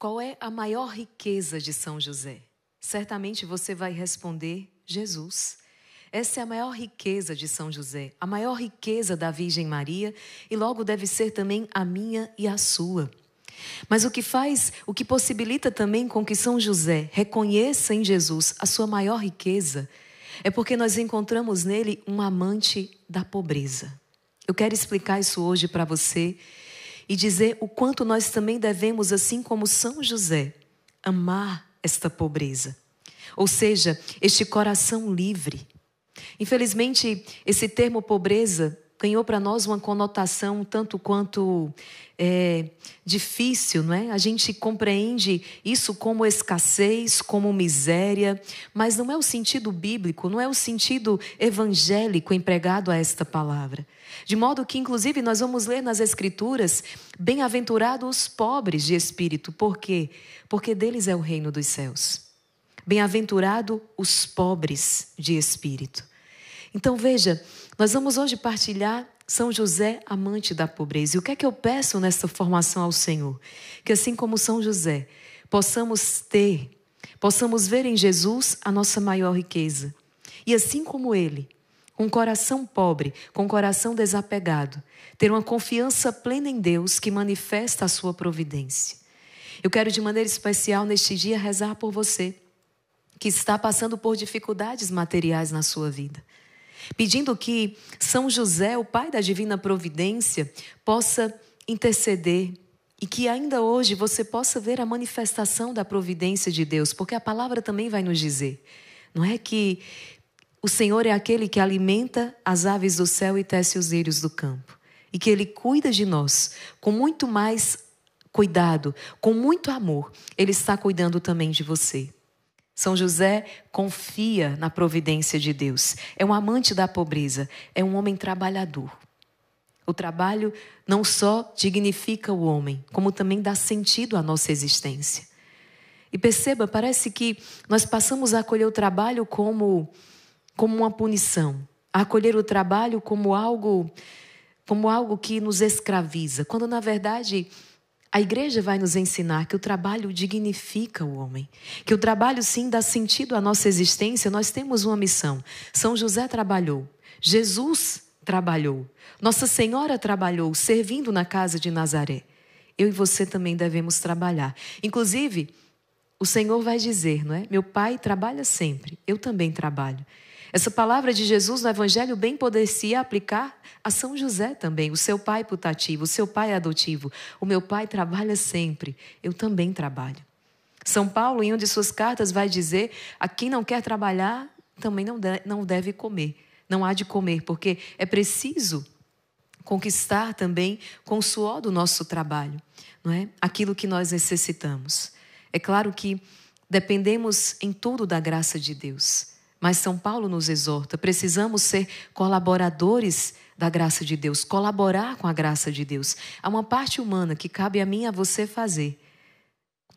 Qual é a maior riqueza de São José? Certamente você vai responder: Jesus. Essa é a maior riqueza de São José, a maior riqueza da Virgem Maria e logo deve ser também a minha e a sua. Mas o que faz, o que possibilita também com que São José reconheça em Jesus a sua maior riqueza, é porque nós encontramos nele um amante da pobreza. Eu quero explicar isso hoje para você e dizer o quanto nós também devemos, assim como São José, amar esta pobreza. Ou seja, este coração livre. Infelizmente, esse termo pobreza ganhou para nós uma conotação tanto quanto é, difícil, não é? A gente compreende isso como escassez, como miséria, mas não é o sentido bíblico, não é o sentido evangélico empregado a esta palavra. De modo que, inclusive, nós vamos ler nas Escrituras: bem-aventurados os pobres de espírito, por quê? Porque deles é o reino dos céus. Bem-aventurado os pobres de espírito. Então veja, nós vamos hoje partilhar São José, amante da pobreza. E o que é que eu peço nessa formação ao Senhor? Que assim como São José, possamos ter, possamos ver em Jesus a nossa maior riqueza. E assim como ele, com um coração pobre, com um coração desapegado, ter uma confiança plena em Deus que manifesta a sua providência. Eu quero de maneira especial neste dia rezar por você que está passando por dificuldades materiais na sua vida pedindo que São José, o pai da divina providência, possa interceder e que ainda hoje você possa ver a manifestação da providência de Deus, porque a palavra também vai nos dizer, não é que o Senhor é aquele que alimenta as aves do céu e tece os lírios do campo, e que ele cuida de nós com muito mais cuidado, com muito amor. Ele está cuidando também de você. São José confia na providência de Deus. É um amante da pobreza, é um homem trabalhador. O trabalho não só dignifica o homem, como também dá sentido à nossa existência. E perceba, parece que nós passamos a acolher o trabalho como como uma punição, a acolher o trabalho como algo como algo que nos escraviza, quando na verdade a igreja vai nos ensinar que o trabalho dignifica o homem, que o trabalho sim dá sentido à nossa existência. Nós temos uma missão. São José trabalhou, Jesus trabalhou, Nossa Senhora trabalhou, servindo na casa de Nazaré. Eu e você também devemos trabalhar. Inclusive, o Senhor vai dizer, não é? Meu pai trabalha sempre, eu também trabalho. Essa palavra de Jesus no Evangelho bem poderia aplicar a São José também, o seu pai putativo, o seu pai adotivo. O meu pai trabalha sempre, eu também trabalho. São Paulo, em uma de suas cartas, vai dizer: a quem não quer trabalhar também não deve, não deve comer, não há de comer, porque é preciso conquistar também com o suor do nosso trabalho, não é? Aquilo que nós necessitamos. É claro que dependemos em tudo da graça de Deus. Mas São Paulo nos exorta: precisamos ser colaboradores da graça de Deus, colaborar com a graça de Deus. Há uma parte humana que cabe a mim e a você fazer.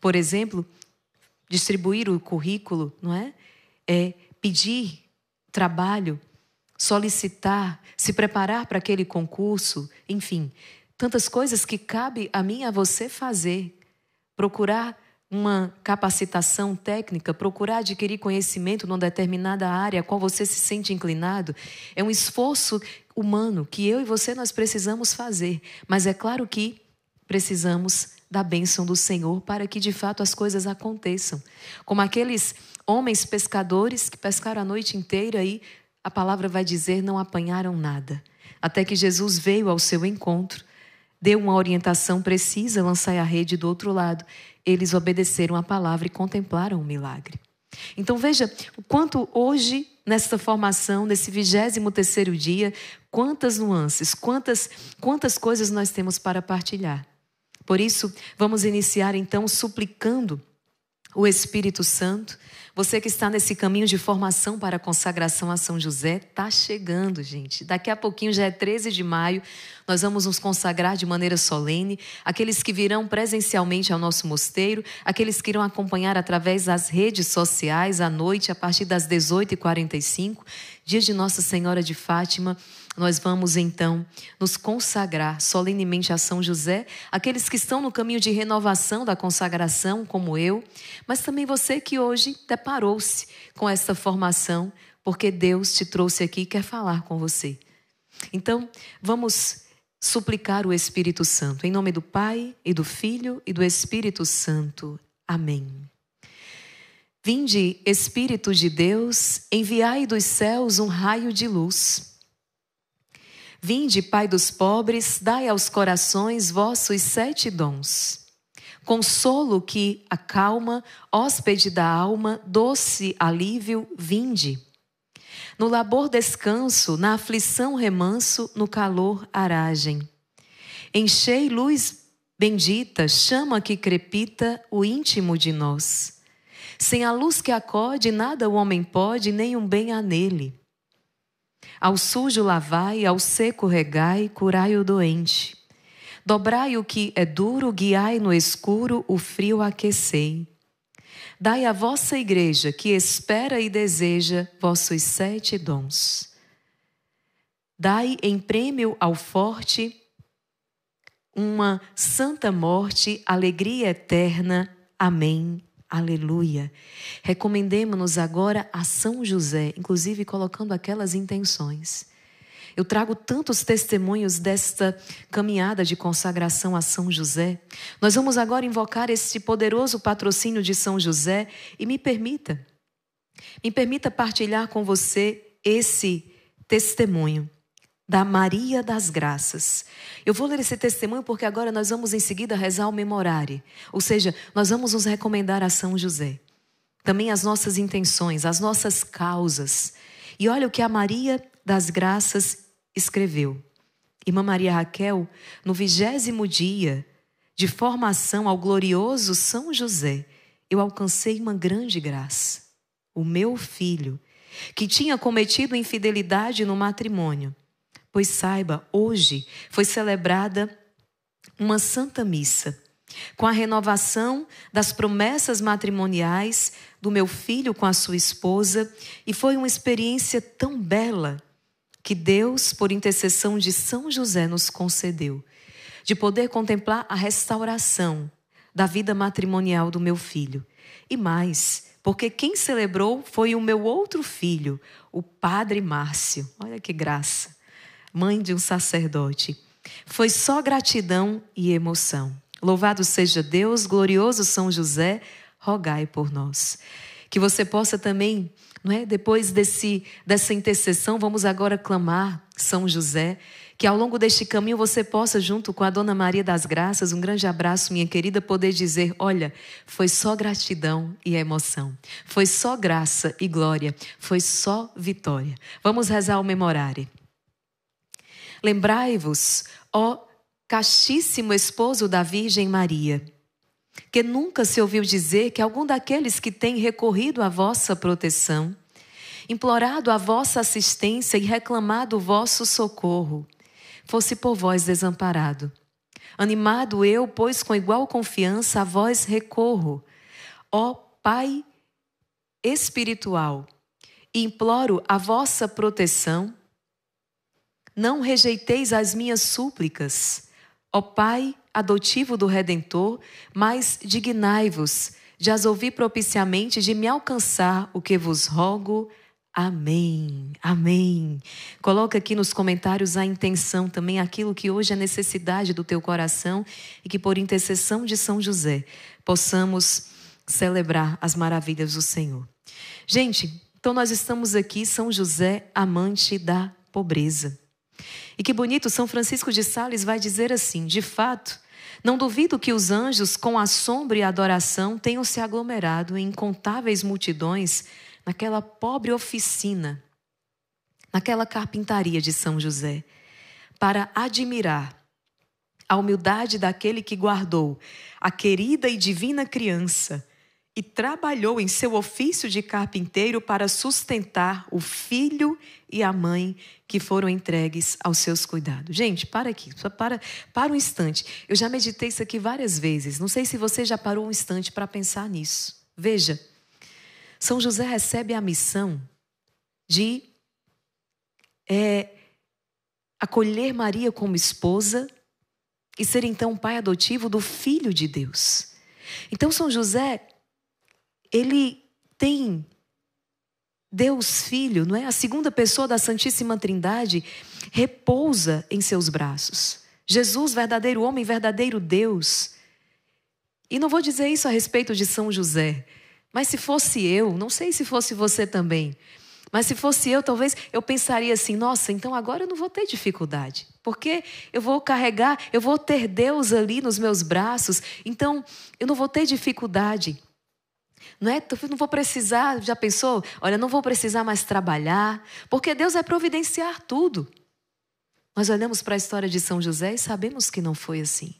Por exemplo, distribuir o currículo, não é? É pedir trabalho, solicitar, se preparar para aquele concurso, enfim, tantas coisas que cabe a mim e a você fazer. Procurar uma capacitação técnica, procurar adquirir conhecimento numa determinada área a qual você se sente inclinado, é um esforço humano que eu e você nós precisamos fazer. Mas é claro que precisamos da bênção do Senhor para que de fato as coisas aconteçam. Como aqueles homens pescadores que pescaram a noite inteira e a palavra vai dizer não apanharam nada. Até que Jesus veio ao seu encontro deu uma orientação precisa, lançai a rede do outro lado. Eles obedeceram a palavra e contemplaram o milagre. Então veja o quanto hoje, nesta formação, nesse 23 dia, quantas nuances, quantas, quantas coisas nós temos para partilhar. Por isso, vamos iniciar então suplicando o Espírito Santo. Você que está nesse caminho de formação para a consagração a São José, tá chegando, gente. Daqui a pouquinho já é 13 de maio, nós vamos nos consagrar de maneira solene, aqueles que virão presencialmente ao nosso mosteiro, aqueles que irão acompanhar através das redes sociais à noite, a partir das 18h45, dia de Nossa Senhora de Fátima nós vamos então nos consagrar solenemente a São José, aqueles que estão no caminho de renovação da consagração, como eu, mas também você que hoje deparou-se com esta formação, porque Deus te trouxe aqui e quer falar com você. Então, vamos suplicar o Espírito Santo, em nome do Pai e do Filho e do Espírito Santo. Amém. Vinde, Espírito de Deus, enviai dos céus um raio de luz Vinde, Pai dos pobres, dai aos corações vossos sete dons. Consolo que acalma, hóspede da alma, doce alívio, vinde. No labor descanso, na aflição remanso, no calor aragem. Enchei luz bendita, chama que crepita o íntimo de nós. Sem a luz que acode, nada o homem pode, nem um bem há nele. Ao sujo lavai, ao seco regai, curai o doente. Dobrai o que é duro, guiai no escuro, o frio aquecei. Dai à vossa igreja, que espera e deseja, vossos sete dons. Dai em prêmio ao forte uma santa morte, alegria eterna. Amém Aleluia. Recomendemos-nos agora a São José, inclusive colocando aquelas intenções. Eu trago tantos testemunhos desta caminhada de consagração a São José. Nós vamos agora invocar este poderoso patrocínio de São José e me permita, me permita partilhar com você esse testemunho da Maria das Graças. Eu vou ler esse testemunho porque agora nós vamos em seguida rezar o memorare, ou seja, nós vamos nos recomendar a São José. Também as nossas intenções, as nossas causas. E olha o que a Maria das Graças escreveu. Irmã Maria Raquel, no vigésimo dia de formação ao glorioso São José, eu alcancei uma grande graça. O meu filho, que tinha cometido infidelidade no matrimônio, Pois saiba, hoje foi celebrada uma Santa Missa, com a renovação das promessas matrimoniais do meu filho com a sua esposa, e foi uma experiência tão bela que Deus, por intercessão de São José, nos concedeu, de poder contemplar a restauração da vida matrimonial do meu filho. E mais, porque quem celebrou foi o meu outro filho, o padre Márcio. Olha que graça mãe de um sacerdote. Foi só gratidão e emoção. Louvado seja Deus, glorioso São José, rogai por nós. Que você possa também, não é? Depois desse dessa intercessão, vamos agora clamar São José, que ao longo deste caminho você possa junto com a Dona Maria das Graças, um grande abraço, minha querida, poder dizer, olha, foi só gratidão e emoção. Foi só graça e glória, foi só vitória. Vamos rezar o memorare. Lembrai-vos, ó castíssimo esposo da Virgem Maria, que nunca se ouviu dizer que algum daqueles que tem recorrido à vossa proteção, implorado a vossa assistência e reclamado o vosso socorro, fosse por vós desamparado. Animado eu, pois, com igual confiança a vós recorro, ó Pai espiritual, e imploro a vossa proteção não rejeiteis as minhas súplicas. Ó Pai adotivo do Redentor, mas dignai-vos de as ouvir propiciamente, de me alcançar o que vos rogo. Amém. Amém. Coloca aqui nos comentários a intenção também, aquilo que hoje é necessidade do teu coração e que por intercessão de São José possamos celebrar as maravilhas do Senhor. Gente, então nós estamos aqui, São José, amante da pobreza. E que bonito, São Francisco de Sales vai dizer assim: de fato, não duvido que os anjos, com assombro e adoração, tenham se aglomerado em incontáveis multidões naquela pobre oficina, naquela carpintaria de São José, para admirar a humildade daquele que guardou a querida e divina criança e trabalhou em seu ofício de carpinteiro para sustentar o filho e a mãe que foram entregues aos seus cuidados. Gente, para aqui, para, para um instante. Eu já meditei isso aqui várias vezes. Não sei se você já parou um instante para pensar nisso. Veja, São José recebe a missão de é, acolher Maria como esposa e ser então um pai adotivo do filho de Deus. Então São José ele tem Deus Filho, não é? A segunda pessoa da Santíssima Trindade repousa em seus braços. Jesus, verdadeiro homem, verdadeiro Deus. E não vou dizer isso a respeito de São José, mas se fosse eu, não sei se fosse você também, mas se fosse eu, talvez eu pensaria assim: nossa, então agora eu não vou ter dificuldade, porque eu vou carregar, eu vou ter Deus ali nos meus braços, então eu não vou ter dificuldade. Não é? Não vou precisar, já pensou? Olha, não vou precisar mais trabalhar, porque Deus vai é providenciar tudo. Nós olhamos para a história de São José e sabemos que não foi assim.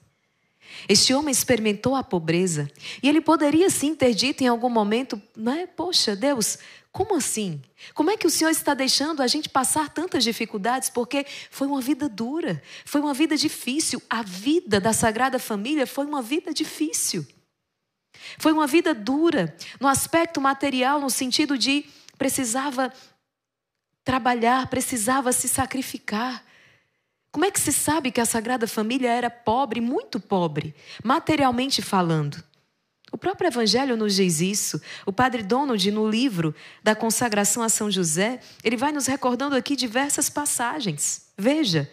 Este homem experimentou a pobreza e ele poderia sim ter dito em algum momento, não é? Poxa, Deus, como assim? Como é que o Senhor está deixando a gente passar tantas dificuldades? Porque foi uma vida dura, foi uma vida difícil. A vida da Sagrada Família foi uma vida difícil. Foi uma vida dura no aspecto material, no sentido de precisava trabalhar, precisava se sacrificar. Como é que se sabe que a Sagrada Família era pobre, muito pobre, materialmente falando? O próprio Evangelho nos diz isso. O Padre Donald, no livro da consagração a São José, ele vai nos recordando aqui diversas passagens. Veja,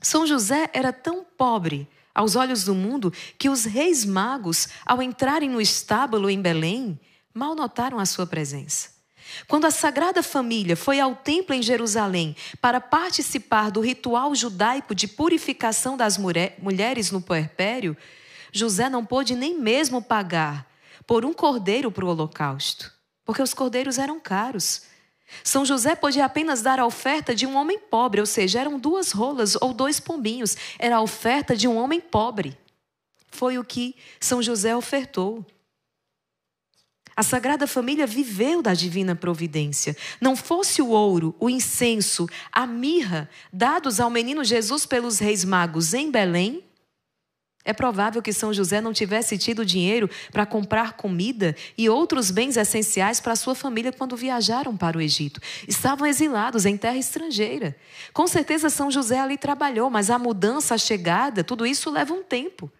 São José era tão pobre aos olhos do mundo, que os reis magos, ao entrarem no estábulo em Belém, mal notaram a sua presença. Quando a Sagrada Família foi ao templo em Jerusalém para participar do ritual judaico de purificação das mulheres no puerpério, José não pôde nem mesmo pagar por um cordeiro para o holocausto, porque os cordeiros eram caros. São José podia apenas dar a oferta de um homem pobre, ou seja, eram duas rolas ou dois pombinhos, era a oferta de um homem pobre. Foi o que São José ofertou. A Sagrada Família viveu da divina providência. Não fosse o ouro, o incenso, a mirra dados ao menino Jesus pelos reis magos em Belém, é provável que São José não tivesse tido dinheiro para comprar comida e outros bens essenciais para sua família quando viajaram para o Egito. Estavam exilados em terra estrangeira. Com certeza São José ali trabalhou, mas a mudança, a chegada, tudo isso leva um tempo.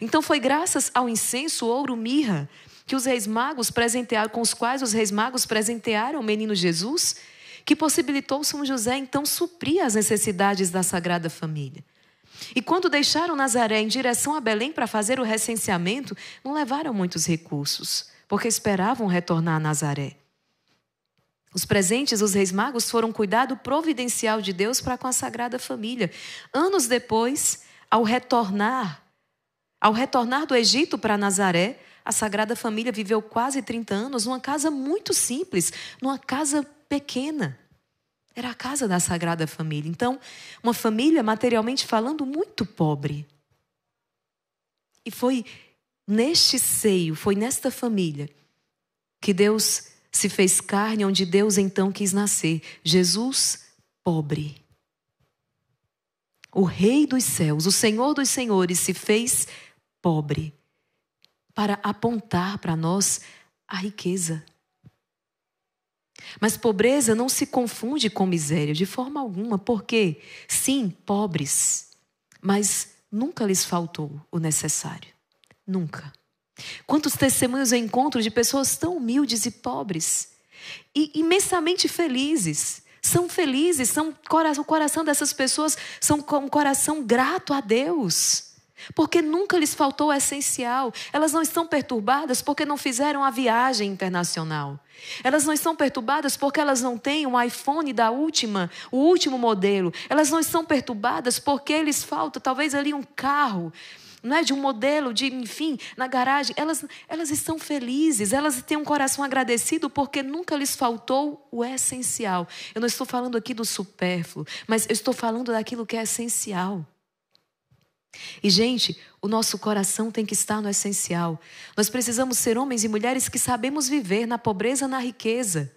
Então foi graças ao incenso, ouro, mirra, que os reis magos presentearam, com os quais os reis magos presentearam o menino Jesus, que possibilitou São José então suprir as necessidades da Sagrada Família. E quando deixaram Nazaré em direção a Belém para fazer o recenseamento, não levaram muitos recursos, porque esperavam retornar a Nazaré. Os presentes os reis magos foram cuidado providencial de Deus para com a Sagrada Família. Anos depois, ao retornar, ao retornar do Egito para Nazaré, a Sagrada Família viveu quase 30 anos numa casa muito simples, numa casa pequena. Era a casa da Sagrada Família. Então, uma família, materialmente falando, muito pobre. E foi neste seio, foi nesta família, que Deus se fez carne, onde Deus então quis nascer. Jesus, pobre. O Rei dos céus, o Senhor dos senhores, se fez pobre para apontar para nós a riqueza. Mas pobreza não se confunde com miséria de forma alguma, porque, sim, pobres, mas nunca lhes faltou o necessário. Nunca. Quantos testemunhos eu encontro de pessoas tão humildes e pobres e imensamente felizes. São felizes, são, o coração dessas pessoas são um coração grato a Deus. Porque nunca lhes faltou o essencial. Elas não estão perturbadas porque não fizeram a viagem internacional. Elas não estão perturbadas porque elas não têm um iPhone da última, o último modelo. Elas não estão perturbadas porque lhes falta talvez ali um carro não é de um modelo, de enfim, na garagem. Elas, elas estão felizes, elas têm um coração agradecido porque nunca lhes faltou o essencial. Eu não estou falando aqui do supérfluo, mas eu estou falando daquilo que é essencial. E, gente, o nosso coração tem que estar no essencial. Nós precisamos ser homens e mulheres que sabemos viver na pobreza, na riqueza,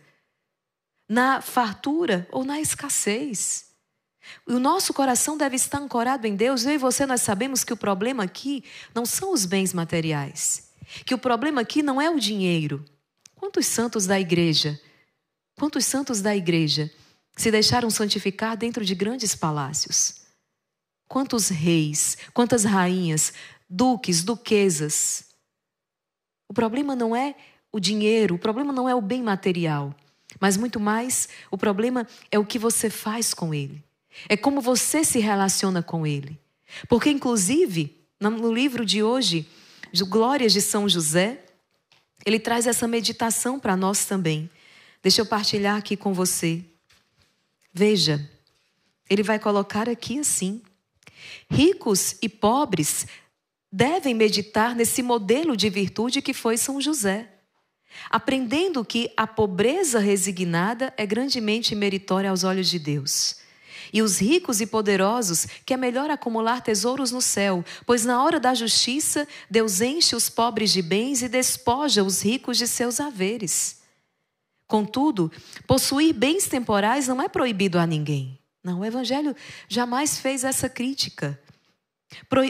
na fartura ou na escassez. O nosso coração deve estar ancorado em Deus. Eu e você, nós sabemos que o problema aqui não são os bens materiais, que o problema aqui não é o dinheiro. Quantos santos da igreja, quantos santos da igreja se deixaram santificar dentro de grandes palácios? Quantos reis, quantas rainhas, duques, duquesas. O problema não é o dinheiro, o problema não é o bem material, mas muito mais o problema é o que você faz com ele, é como você se relaciona com ele. Porque, inclusive, no livro de hoje, Glórias de São José, ele traz essa meditação para nós também. Deixa eu partilhar aqui com você. Veja, ele vai colocar aqui assim: Ricos e pobres devem meditar nesse modelo de virtude que foi São José, aprendendo que a pobreza resignada é grandemente meritória aos olhos de Deus. E os ricos e poderosos, que é melhor acumular tesouros no céu, pois na hora da justiça Deus enche os pobres de bens e despoja os ricos de seus haveres. Contudo, possuir bens temporais não é proibido a ninguém. Não, o Evangelho jamais fez essa crítica.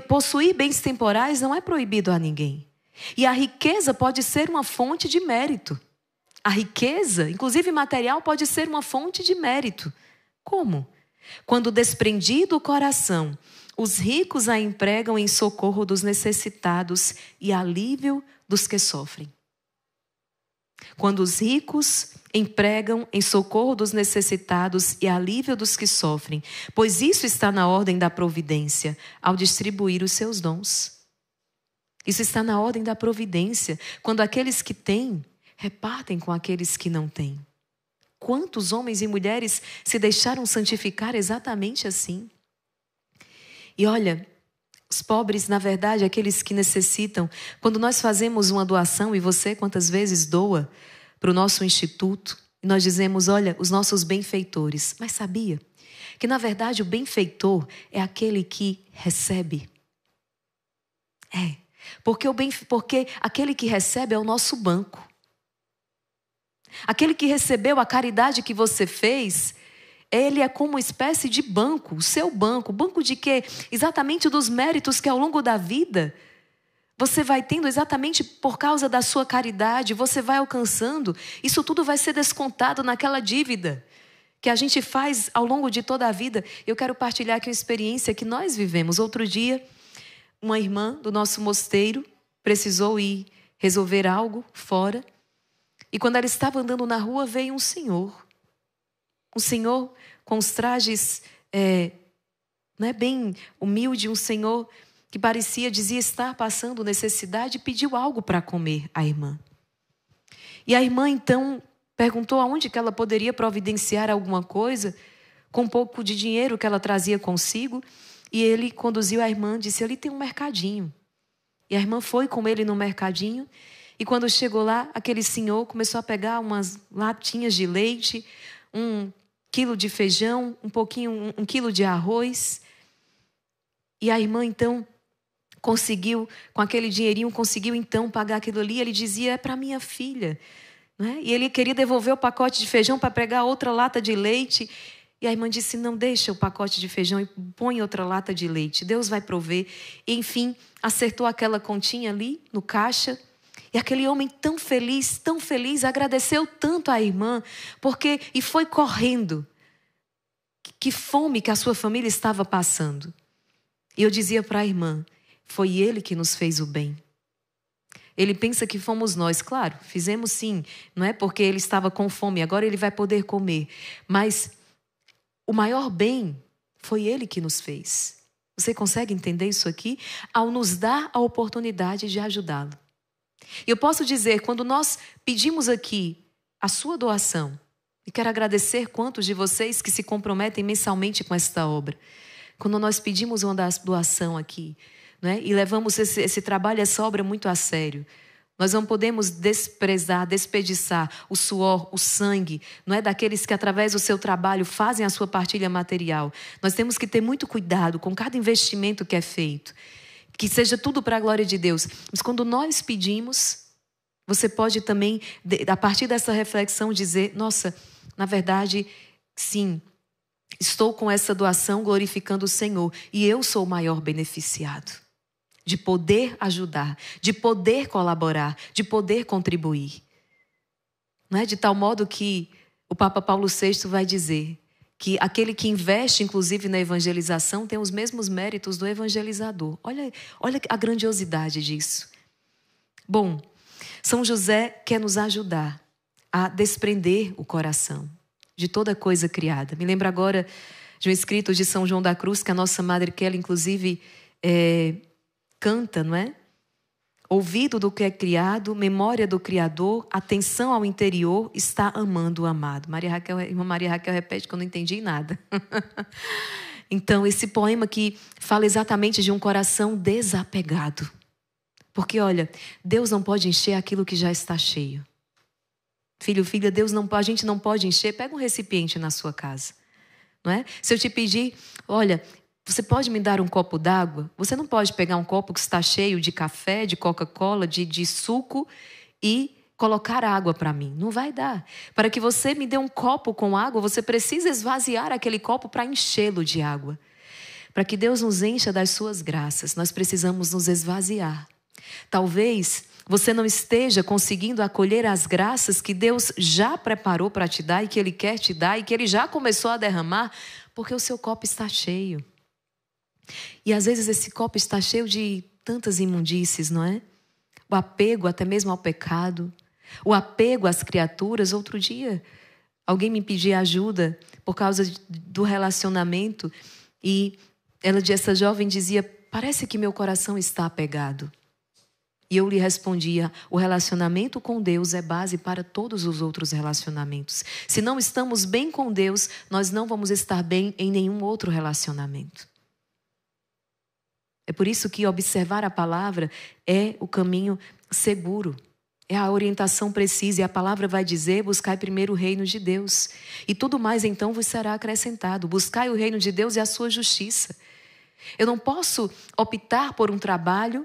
Possuir bens temporais não é proibido a ninguém. E a riqueza pode ser uma fonte de mérito. A riqueza, inclusive material, pode ser uma fonte de mérito. Como? Quando desprendido o coração, os ricos a empregam em socorro dos necessitados e alívio dos que sofrem. Quando os ricos empregam em socorro dos necessitados e alívio dos que sofrem, pois isso está na ordem da providência ao distribuir os seus dons. Isso está na ordem da providência, quando aqueles que têm repartem com aqueles que não têm. Quantos homens e mulheres se deixaram santificar exatamente assim? E olha, os pobres, na verdade, aqueles que necessitam, quando nós fazemos uma doação, e você quantas vezes doa, para o nosso instituto e nós dizemos: olha, os nossos benfeitores. Mas sabia que, na verdade, o benfeitor é aquele que recebe. É, porque, o bem, porque aquele que recebe é o nosso banco. Aquele que recebeu a caridade que você fez, ele é como uma espécie de banco, o seu banco. Banco de quê? Exatamente dos méritos que ao longo da vida você vai tendo exatamente por causa da sua caridade, você vai alcançando, isso tudo vai ser descontado naquela dívida que a gente faz ao longo de toda a vida. Eu quero partilhar aqui uma experiência que nós vivemos. Outro dia, uma irmã do nosso mosteiro precisou ir resolver algo fora. E quando ela estava andando na rua, veio um senhor. Um senhor com os trajes é, né, bem humilde, um senhor que parecia, dizia estar passando necessidade, pediu algo para comer à irmã. E a irmã então perguntou aonde que ela poderia providenciar alguma coisa com um pouco de dinheiro que ela trazia consigo, e ele conduziu a irmã, disse: "Ali tem um mercadinho". E a irmã foi com ele no mercadinho, e quando chegou lá, aquele senhor começou a pegar umas latinhas de leite, um quilo de feijão, um pouquinho, um, um quilo de arroz. E a irmã então conseguiu, com aquele dinheirinho, conseguiu então pagar aquilo ali. Ele dizia: é para minha filha. Né? E ele queria devolver o pacote de feijão para pregar outra lata de leite. E a irmã disse: não deixa o pacote de feijão e põe outra lata de leite. Deus vai prover. E, enfim, acertou aquela continha ali no caixa. E aquele homem tão feliz, tão feliz, agradeceu tanto à irmã, porque e foi correndo. Que fome que a sua família estava passando. E eu dizia para a irmã: foi Ele que nos fez o bem. Ele pensa que fomos nós, claro, fizemos sim, não é porque ele estava com fome, agora ele vai poder comer. Mas o maior bem foi ele que nos fez. Você consegue entender isso aqui? Ao nos dar a oportunidade de ajudá-lo. E Eu posso dizer, quando nós pedimos aqui a sua doação, e quero agradecer quantos de vocês que se comprometem mensalmente com esta obra. Quando nós pedimos uma doação aqui, né? e levamos esse, esse trabalho, essa obra muito a sério. Nós não podemos desprezar, desperdiçar o suor, o sangue, não é daqueles que através do seu trabalho fazem a sua partilha material. Nós temos que ter muito cuidado com cada investimento que é feito. Que seja tudo para a glória de Deus. Mas quando nós pedimos, você pode também a partir dessa reflexão dizer, nossa, na verdade, sim, estou com essa doação glorificando o Senhor e eu sou o maior beneficiado de poder ajudar, de poder colaborar, de poder contribuir. Não é? De tal modo que o Papa Paulo VI vai dizer que aquele que investe, inclusive, na evangelização tem os mesmos méritos do evangelizador. Olha, olha a grandiosidade disso. Bom, São José quer nos ajudar a desprender o coração de toda coisa criada. Me lembro agora de um escrito de São João da Cruz que a nossa Madre Kelly, inclusive, é, canta, não é? Ouvido do que é criado, memória do Criador, atenção ao interior, está amando o amado. Maria Raquel, irmã Maria Raquel repete que eu não entendi nada. então, esse poema que fala exatamente de um coração desapegado. Porque, olha, Deus não pode encher aquilo que já está cheio. Filho, filha, Deus não, a gente não pode encher. Pega um recipiente na sua casa. Não é? Se eu te pedir, olha, você pode me dar um copo d'água? Você não pode pegar um copo que está cheio de café, de Coca-Cola, de, de suco e colocar água para mim. Não vai dar. Para que você me dê um copo com água, você precisa esvaziar aquele copo para enchê-lo de água. Para que Deus nos encha das suas graças, nós precisamos nos esvaziar. Talvez você não esteja conseguindo acolher as graças que Deus já preparou para te dar e que Ele quer te dar e que Ele já começou a derramar, porque o seu copo está cheio. E às vezes esse copo está cheio de tantas imundícies, não é? O apego até mesmo ao pecado, o apego às criaturas. Outro dia, alguém me pedia ajuda por causa do relacionamento e ela, essa jovem dizia: Parece que meu coração está apegado. E eu lhe respondia: o relacionamento com Deus é base para todos os outros relacionamentos. Se não estamos bem com Deus, nós não vamos estar bem em nenhum outro relacionamento. É por isso que observar a palavra é o caminho seguro. É a orientação precisa e a palavra vai dizer: buscai primeiro o reino de Deus, e tudo mais então vos será acrescentado. Buscai o reino de Deus e a sua justiça. Eu não posso optar por um trabalho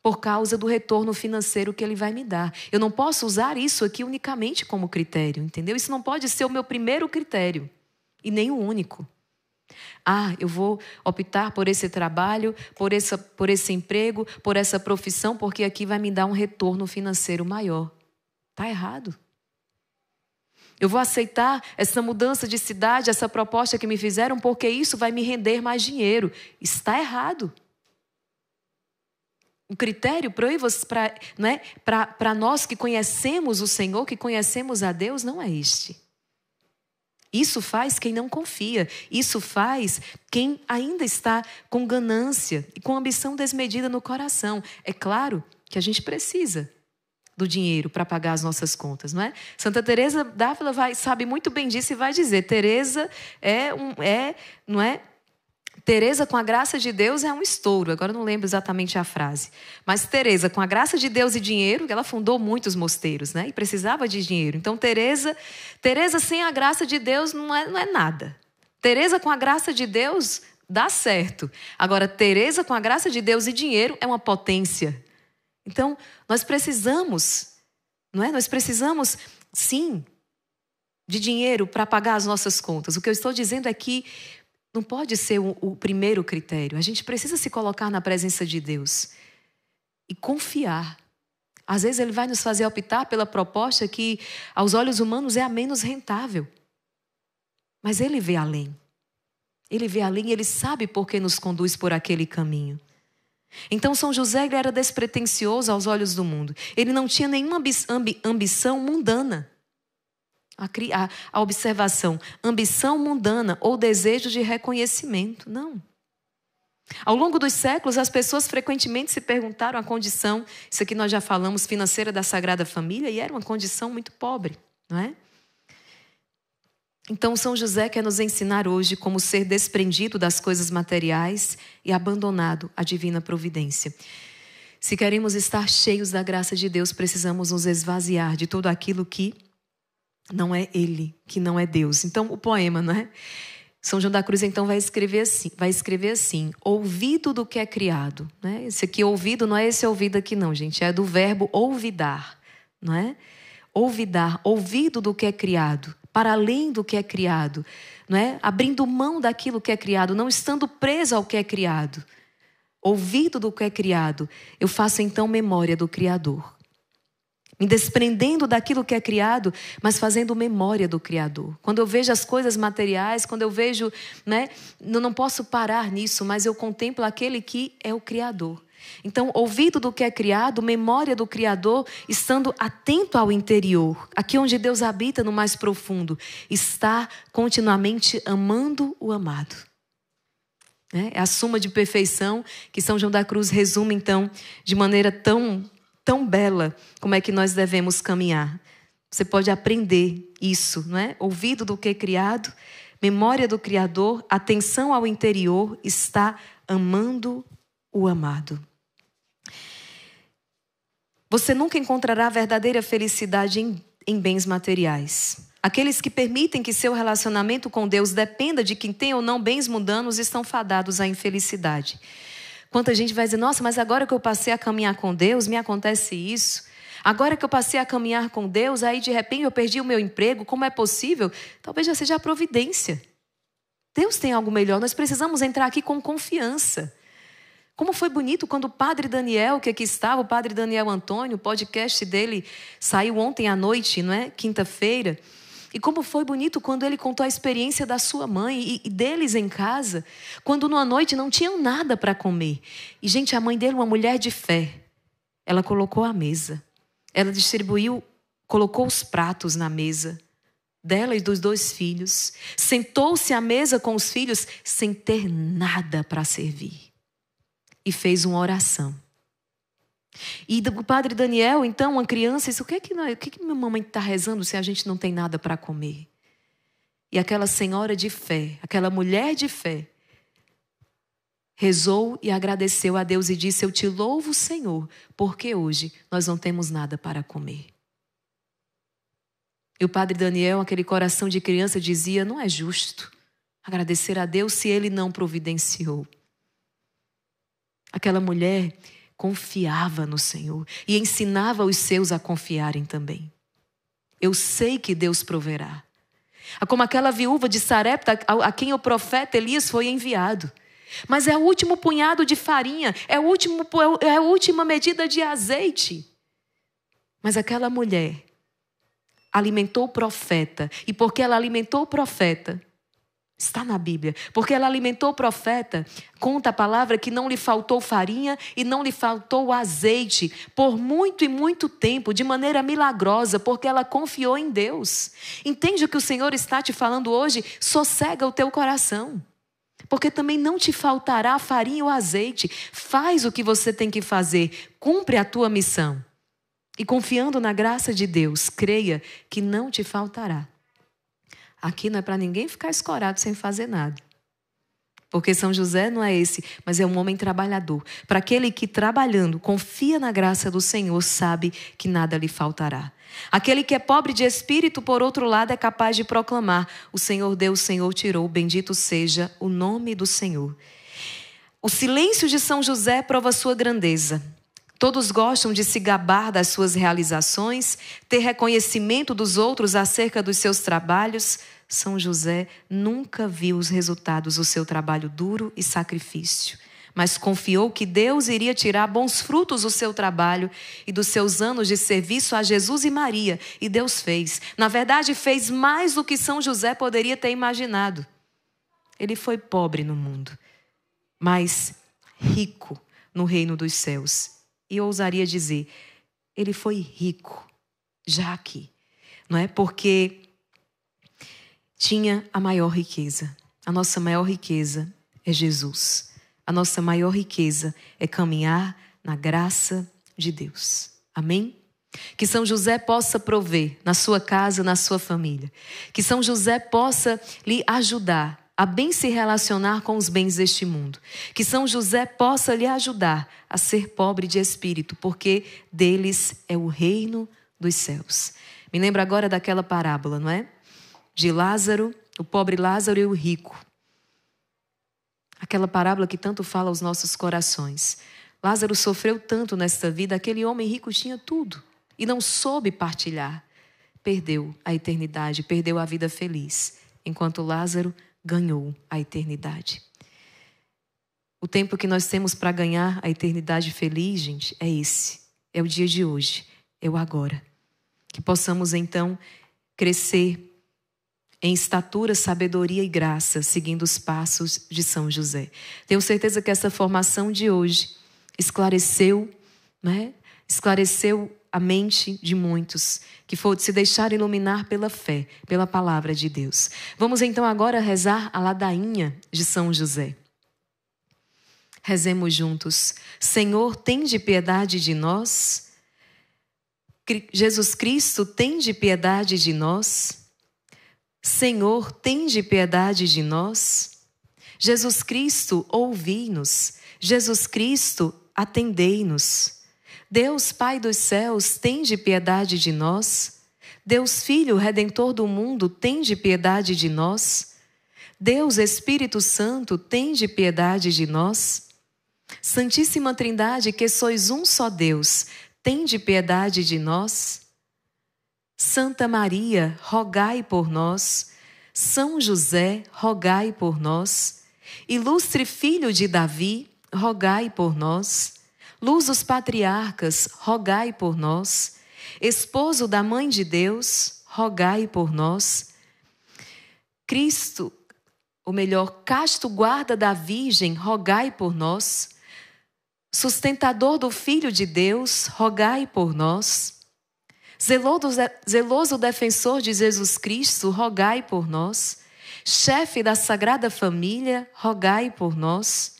por causa do retorno financeiro que ele vai me dar. Eu não posso usar isso aqui unicamente como critério, entendeu? Isso não pode ser o meu primeiro critério e nem o único. Ah, eu vou optar por esse trabalho, por, essa, por esse emprego, por essa profissão, porque aqui vai me dar um retorno financeiro maior. Está errado. Eu vou aceitar essa mudança de cidade, essa proposta que me fizeram, porque isso vai me render mais dinheiro. Está errado. O critério para né, pra, pra nós que conhecemos o Senhor, que conhecemos a Deus, não é este. Isso faz quem não confia. Isso faz quem ainda está com ganância e com ambição desmedida no coração. É claro que a gente precisa do dinheiro para pagar as nossas contas, não é? Santa Teresa d'Ávila vai sabe muito bem disso e vai dizer: Teresa é um é, não é? Teresa, com a graça de Deus, é um estouro. Agora não lembro exatamente a frase. Mas Teresa, com a graça de Deus e dinheiro, ela fundou muitos mosteiros, né? E precisava de dinheiro. Então Teresa, Teresa sem a graça de Deus não é, não é nada. Teresa com a graça de Deus dá certo. Agora Teresa com a graça de Deus e dinheiro é uma potência. Então nós precisamos, não é? Nós precisamos, sim, de dinheiro para pagar as nossas contas. O que eu estou dizendo é que não pode ser o, o primeiro critério. A gente precisa se colocar na presença de Deus e confiar. Às vezes ele vai nos fazer optar pela proposta que aos olhos humanos é a menos rentável. Mas ele vê além. Ele vê além e ele sabe por que nos conduz por aquele caminho. Então São José era despretensioso aos olhos do mundo. Ele não tinha nenhuma ambição mundana a, a, a observação, ambição mundana ou desejo de reconhecimento. Não. Ao longo dos séculos, as pessoas frequentemente se perguntaram a condição, isso aqui nós já falamos, financeira da Sagrada Família, e era uma condição muito pobre, não é? Então, São José quer nos ensinar hoje como ser desprendido das coisas materiais e abandonado à divina providência. Se queremos estar cheios da graça de Deus, precisamos nos esvaziar de tudo aquilo que não é ele que não é Deus. Então, o poema, não é? São João da Cruz então vai escrever assim, vai escrever assim, ouvido do que é criado, né? Esse aqui ouvido não é esse ouvido aqui não, gente, é do verbo ouvidar, não é? Ouvidar, ouvido do que é criado, para além do que é criado, não é? Abrindo mão daquilo que é criado, não estando preso ao que é criado. Ouvido do que é criado, eu faço então memória do criador me desprendendo daquilo que é criado, mas fazendo memória do Criador. Quando eu vejo as coisas materiais, quando eu vejo, né, eu não posso parar nisso, mas eu contemplo aquele que é o Criador. Então, ouvido do que é criado, memória do Criador, estando atento ao interior, aqui onde Deus habita no mais profundo, está continuamente amando o amado. Né? É a suma de perfeição que São João da Cruz resume, então, de maneira tão tão bela, como é que nós devemos caminhar. Você pode aprender isso, não é? Ouvido do que é criado, memória do Criador, atenção ao interior, está amando o amado. Você nunca encontrará verdadeira felicidade em, em bens materiais. Aqueles que permitem que seu relacionamento com Deus dependa de quem tem ou não bens mundanos estão fadados à infelicidade. Quanta gente vai dizer: nossa, mas agora que eu passei a caminhar com Deus, me acontece isso. Agora que eu passei a caminhar com Deus, aí de repente eu perdi o meu emprego, como é possível? Talvez já seja a providência. Deus tem algo melhor, nós precisamos entrar aqui com confiança. Como foi bonito quando o padre Daniel, que aqui estava, o padre Daniel Antônio, o podcast dele saiu ontem à noite, não é? Quinta-feira. E como foi bonito quando ele contou a experiência da sua mãe e, deles em casa, quando numa noite não tinham nada para comer. E, gente, a mãe dele, é uma mulher de fé, ela colocou a mesa. Ela distribuiu, colocou os pratos na mesa dela e dos dois filhos. Sentou-se à mesa com os filhos sem ter nada para servir. E fez uma oração. E o padre Daniel, então, uma criança, disse: O que é que, o que, é que minha mamãe está rezando se a gente não tem nada para comer? E aquela senhora de fé, aquela mulher de fé, rezou e agradeceu a Deus e disse: Eu te louvo, Senhor, porque hoje nós não temos nada para comer. E o padre Daniel, aquele coração de criança, dizia: Não é justo agradecer a Deus se ele não providenciou. Aquela mulher confiava no Senhor e ensinava os seus a confiarem também. Eu sei que Deus proverá. É como aquela viúva de Sarepta, a quem o profeta Elias foi enviado. Mas é o último punhado de farinha, é, o último, é, é a última medida de azeite. Mas aquela mulher alimentou o profeta, e porque ela alimentou o profeta, Está na Bíblia. Porque ela alimentou o profeta. Conta a palavra que não lhe faltou farinha e não lhe faltou azeite por muito e muito tempo, de maneira milagrosa, porque ela confiou em Deus. Entende o que o Senhor está te falando hoje? Sossega o teu coração. Porque também não te faltará farinha ou azeite. Faz o que você tem que fazer. Cumpre a tua missão. E confiando na graça de Deus, creia que não te faltará. Aqui não é para ninguém ficar escorado sem fazer nada. Porque São José não é esse, mas é um homem trabalhador. Para aquele que, trabalhando, confia na graça do Senhor, sabe que nada lhe faltará. Aquele que é pobre de espírito, por outro lado, é capaz de proclamar: O Senhor deu, o Senhor tirou, bendito seja o nome do Senhor. O silêncio de São José prova sua grandeza. Todos gostam de se gabar das suas realizações, ter reconhecimento dos outros acerca dos seus trabalhos. São José nunca viu os resultados do seu trabalho duro e sacrifício, mas confiou que Deus iria tirar bons frutos do seu trabalho e dos seus anos de serviço a Jesus e Maria, e Deus fez. Na verdade, fez mais do que São José poderia ter imaginado. Ele foi pobre no mundo, mas rico no reino dos céus e ousaria dizer, ele foi rico já aqui, não é? Porque tinha a maior riqueza. A nossa maior riqueza é Jesus. A nossa maior riqueza é caminhar na graça de Deus. Amém? Que São José possa prover na sua casa, na sua família. Que São José possa lhe ajudar a bem se relacionar com os bens deste mundo. Que São José possa lhe ajudar a ser pobre de espírito, porque deles é o reino dos céus. Me lembro agora daquela parábola, não é? De Lázaro, o pobre Lázaro e o rico. Aquela parábola que tanto fala aos nossos corações. Lázaro sofreu tanto nesta vida, aquele homem rico tinha tudo e não soube partilhar. Perdeu a eternidade, perdeu a vida feliz, enquanto Lázaro ganhou a eternidade. O tempo que nós temos para ganhar a eternidade feliz, gente, é esse. É o dia de hoje, é o agora. Que possamos então crescer em estatura, sabedoria e graça, seguindo os passos de São José. Tenho certeza que essa formação de hoje esclareceu, né? Esclareceu a mente de muitos que for se deixar iluminar pela fé, pela palavra de Deus. Vamos então agora rezar a ladainha de São José. Rezemos juntos. Senhor, tem de piedade de nós. Jesus Cristo, tem de piedade de nós. Senhor, tem de piedade de nós. Jesus Cristo, ouvi-nos. Jesus Cristo, atendei-nos. Deus Pai dos céus, tende piedade de nós. Deus Filho, redentor do mundo, tende piedade de nós. Deus Espírito Santo, tende piedade de nós. Santíssima Trindade, que sois um só Deus, tende piedade de nós. Santa Maria, rogai por nós. São José, rogai por nós. Ilustre Filho de Davi, rogai por nós luz dos patriarcas, rogai por nós. Esposo da Mãe de Deus, rogai por nós. Cristo, ou melhor, casto guarda da Virgem, rogai por nós. Sustentador do Filho de Deus, rogai por nós. Zeloso defensor de Jesus Cristo, rogai por nós. Chefe da Sagrada Família, rogai por nós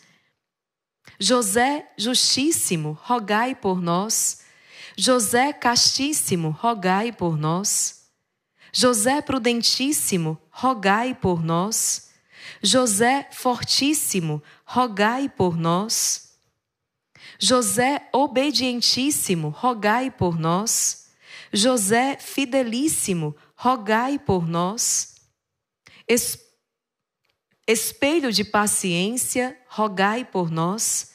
José justíssimo, rogai por nós. José castíssimo, rogai por nós. José prudentíssimo, rogai por nós. José fortíssimo, rogai por nós. José obedientíssimo, rogai por nós. José fidelíssimo, rogai por nós. Espelho de paciência, rogai por nós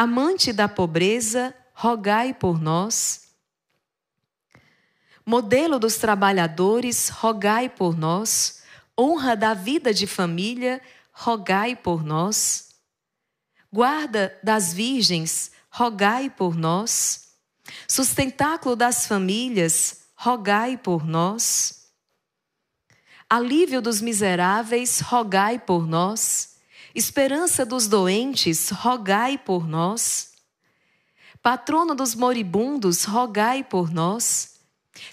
amante da pobreza, rogai por nós. Modelo dos trabalhadores, rogai por nós. Honra da vida de família, rogai por nós. Guarda das virgens, rogai por nós. Sustentáculo das famílias, rogai por nós. Alívio dos miseráveis, rogai por nós Esperança dos doentes, rogai por nós. Patrono dos moribundos, rogai por nós.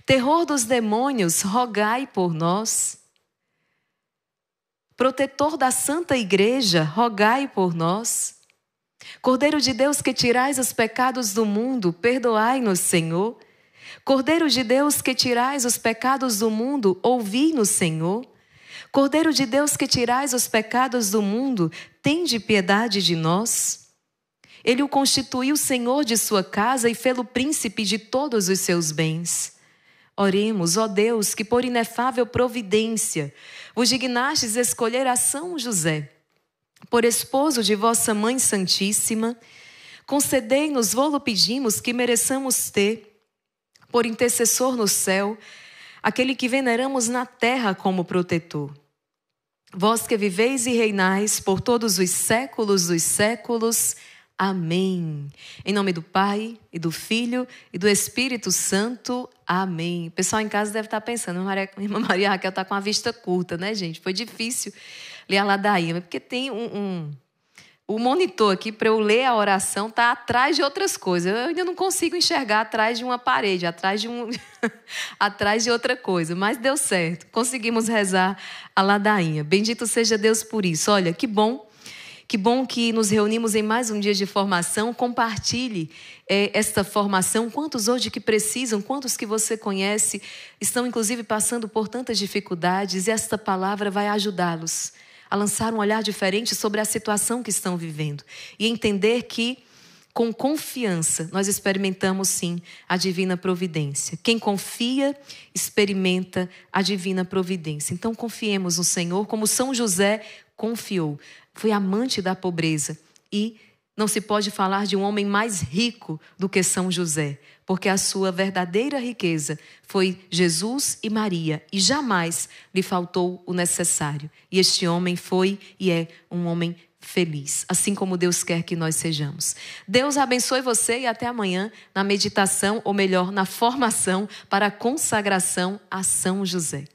Terror dos demônios, rogai por nós. Protetor da Santa Igreja, rogai por nós. Cordeiro de Deus que tirais os pecados do mundo, perdoai-nos, Senhor. Cordeiro de Deus que tirais os pecados do mundo, ouvi-nos, Senhor. Cordeiro de Deus que tirais os pecados do mundo, tende piedade de nós. Ele o constituiu senhor de sua casa e fê-lo príncipe de todos os seus bens. Oremos, ó Deus, que por inefável providência vos dignastes escolher a São José, por esposo de vossa Mãe Santíssima, concedei-nos, vô-lo pedimos, que mereçamos ter, por intercessor no céu, aquele que veneramos na terra como protetor. Vós que viveis e reinais por todos os séculos dos séculos. Amém. Em nome do Pai e do Filho e do Espírito Santo. Amém. O pessoal em casa deve estar pensando, Maria, irmã Maria Raquel está com a vista curta, né, gente? Foi difícil ler a ladainha, porque tem um, um o monitor aqui para eu ler a oração tá atrás de outras coisas. Eu ainda não consigo enxergar atrás de uma parede, atrás de um atrás de outra coisa, mas deu certo. Conseguimos rezar a ladainha. Bendito seja Deus por isso. Olha, que bom. Que bom que nos reunimos em mais um dia de formação. Compartilhe é, esta formação. Quantos hoje que precisam, quantos que você conhece, estão inclusive passando por tantas dificuldades e esta palavra vai ajudá-los a lançar um olhar diferente sobre a situação que estão vivendo e entender que, com confiança, nós experimentamos sim a divina providência. Quem confia, experimenta a divina providência. Então, confiemos no Senhor como São José confiou. Foi amante da pobreza e não se pode falar de um homem mais rico do que São José, porque a sua verdadeira riqueza foi Jesus e Maria, e jamais lhe faltou o necessário. E este homem foi e é um homem feliz, assim como Deus quer que nós sejamos. Deus abençoe você e até amanhã na meditação, ou melhor, na formação para a consagração a São José.